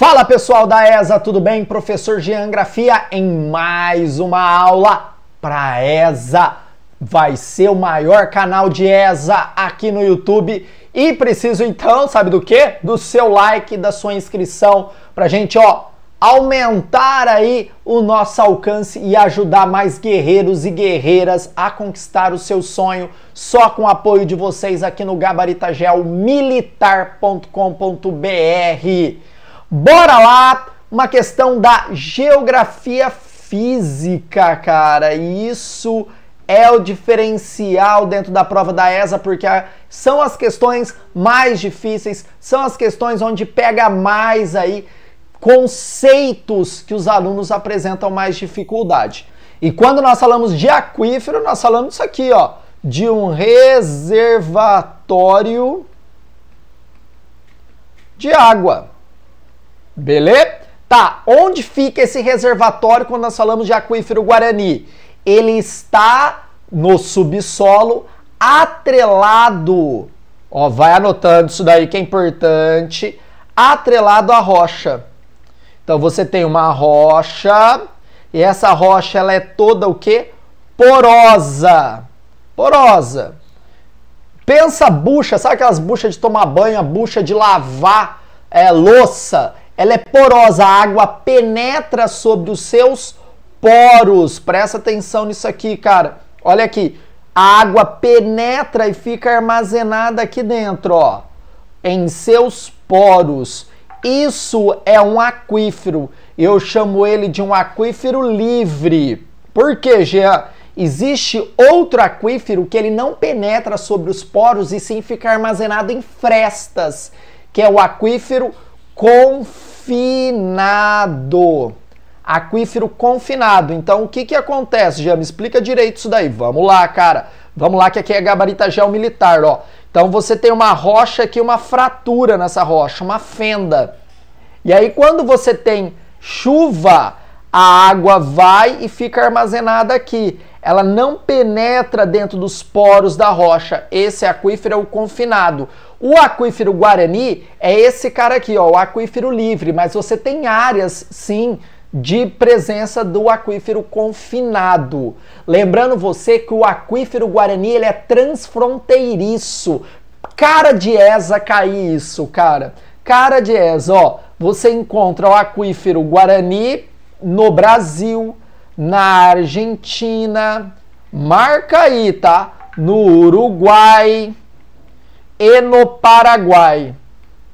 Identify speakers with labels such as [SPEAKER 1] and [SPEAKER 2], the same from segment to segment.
[SPEAKER 1] Fala pessoal da ESA, tudo bem? Professor Jean Grafia em mais uma aula para ESA. Vai ser o maior canal de ESA aqui no YouTube e preciso então, sabe do que? Do seu like, da sua inscrição para gente, ó, aumentar aí o nosso alcance e ajudar mais guerreiros e guerreiras a conquistar o seu sonho só com o apoio de vocês aqui no gabaritagelmilitar.com.br militar.com.br. Bora lá! Uma questão da geografia física, cara. E isso é o diferencial dentro da prova da ESA, porque são as questões mais difíceis, são as questões onde pega mais aí conceitos que os alunos apresentam mais dificuldade. E quando nós falamos de aquífero, nós falamos isso aqui, ó, de um reservatório de água. Beleza? Tá, onde fica esse reservatório quando nós falamos de aquífero Guarani? Ele está no subsolo atrelado. Ó, vai anotando isso daí que é importante. Atrelado à rocha. Então você tem uma rocha e essa rocha ela é toda o quê? Porosa. Porosa. Pensa bucha, sabe aquelas buchas de tomar banho, a bucha de lavar é, louça? Ela é porosa, a água penetra sobre os seus poros. Presta atenção nisso aqui, cara. Olha aqui. A água penetra e fica armazenada aqui dentro, ó, em seus poros. Isso é um aquífero. Eu chamo ele de um aquífero livre. Por quê, Jean? Existe outro aquífero que ele não penetra sobre os poros e sim fica armazenado em frestas, que é o aquífero com confinado. Aquífero confinado. Então, o que, que acontece, Já Me explica direito isso daí. Vamos lá, cara. Vamos lá, que aqui é gabaritagem militar, ó. Então, você tem uma rocha aqui, uma fratura nessa rocha, uma fenda. E aí, quando você tem chuva, a água vai e fica armazenada aqui ela não penetra dentro dos poros da rocha. Esse aquífero é o confinado. O aquífero Guarani é esse cara aqui, ó, o aquífero livre, mas você tem áreas, sim, de presença do aquífero confinado. Lembrando você que o aquífero Guarani ele é transfronteiriço. Cara de ESA cair isso, cara. Cara de ESA, ó, você encontra o aquífero Guarani no Brasil, na Argentina, marca aí, tá? No Uruguai e no Paraguai.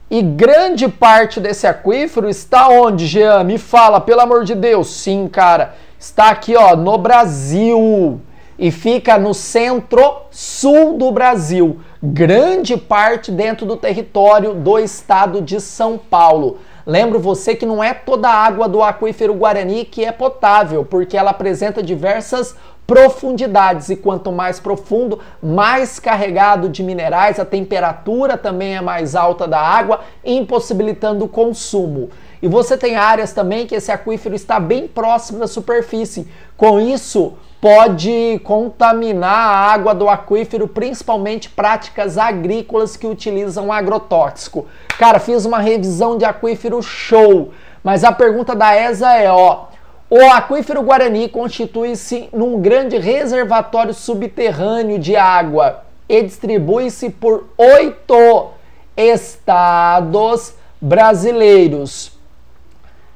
[SPEAKER 1] E grande parte desse aquífero está onde, Jean? Me fala, pelo amor de Deus. Sim, cara. Está aqui, ó, no Brasil. E fica no centro-sul do Brasil. Grande parte dentro do território do estado de São Paulo. Lembro você que não é toda a água do aquífero Guarani que é potável, porque ela apresenta diversas profundidades e quanto mais profundo, mais carregado de minerais, a temperatura também é mais alta da água, impossibilitando o consumo. E você tem áreas também que esse aquífero está bem próximo da superfície. Com isso, pode contaminar a água do aquífero, principalmente práticas agrícolas que utilizam agrotóxico. Cara, fiz uma revisão de aquífero show, mas a pergunta da ESA é, ó, o aquífero Guarani constitui-se num grande reservatório subterrâneo de água e distribui-se por oito estados brasileiros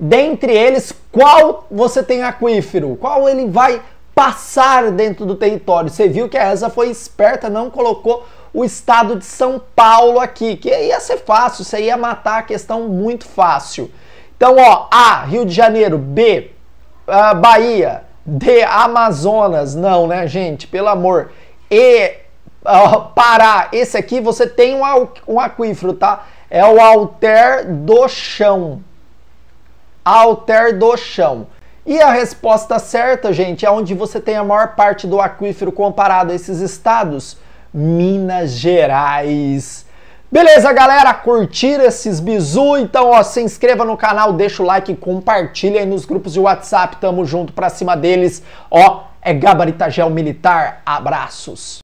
[SPEAKER 1] dentre eles, qual você tem aquífero, qual ele vai passar dentro do território. Você viu que a ESA foi esperta, não colocou o estado de São Paulo aqui, que ia ser fácil, você ia matar a questão muito fácil. Então, ó, A, Rio de Janeiro, B, uh, Bahia, D, Amazonas, não, né, gente, pelo amor, E, uh, Pará, esse aqui você tem um, um aquífero, tá? É o alter do chão, alter do chão. E a resposta certa, gente, é onde você tem a maior parte do aquífero comparado a esses estados, Minas Gerais. Beleza, galera? Curtiram esses bizu? Então, ó, se inscreva no canal, deixa o like, compartilha aí nos grupos de WhatsApp, tamo junto pra cima deles. Ó, é gabarita militar, abraços.